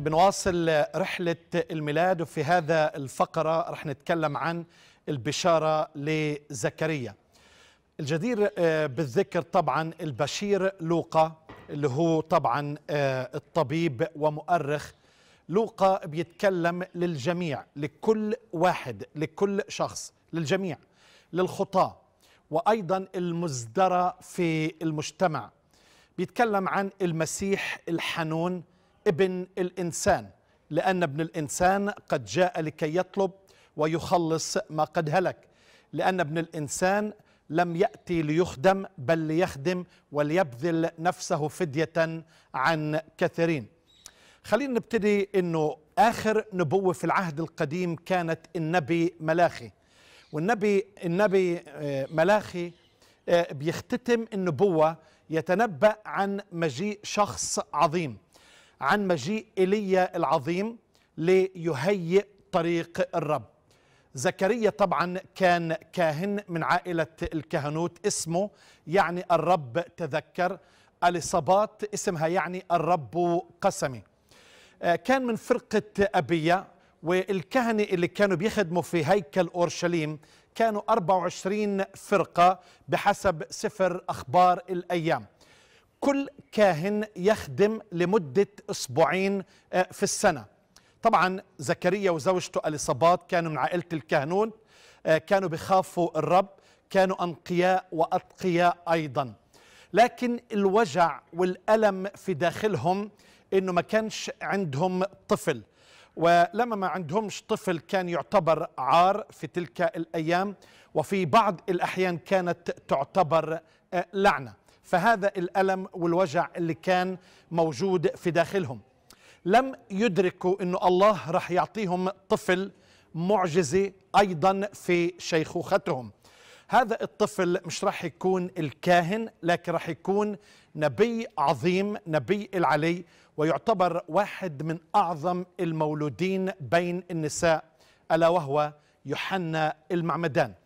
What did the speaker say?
بنواصل رحلة الميلاد وفي هذا الفقرة رح نتكلم عن البشارة لزكريا الجدير آه، بالذكر طبعا البشير لوقا اللي هو طبعا آه، الطبيب ومؤرخ لوقا بيتكلم للجميع لكل واحد لكل شخص للجميع للخطاة وأيضا المزدرى في المجتمع بيتكلم عن المسيح الحنون ابن الإنسان لأن ابن الإنسان قد جاء لكي يطلب ويخلص ما قد هلك لأن ابن الإنسان لم يأتي ليخدم بل ليخدم وليبذل نفسه فدية عن كثيرين خلينا نبتدي أنه آخر نبوة في العهد القديم كانت النبي ملاخي والنبي النبي آه، ملاخي آه، بيختتم النبوة يتنبأ عن مجيء شخص عظيم عن مجيء ايليا العظيم ليهيئ طريق الرب زكريا طبعا كان كاهن من عائله الكهنوت اسمه يعني الرب تذكر اليصابات اسمها يعني الرب قسمي آه، كان من فرقه ابيه والكهنه اللي كانوا بيخدموا في هيكل اورشليم كانوا 24 فرقه بحسب سفر اخبار الايام كل كاهن يخدم لمدة أسبوعين آه، في السنة طبعا زكريا وزوجته أليصابات كانوا من عائلة الكهنون آه، كانوا بخافوا الرب كانوا أنقياء وأتقياء أيضا لكن الوجع والألم في داخلهم أنه ما كانش عندهم طفل ولما ما عندهمش طفل كان يعتبر عار في تلك الأيام وفي بعض الأحيان كانت تعتبر آه، لعنة فهذا الألم والوجع اللي كان موجود في داخلهم لم يدركوا أنه الله رح يعطيهم طفل معجزة أيضا في شيخوختهم هذا الطفل مش راح يكون الكاهن لكن راح يكون نبي عظيم نبي العلي ويعتبر واحد من أعظم المولودين بين النساء ألا وهو يوحنا المعمدان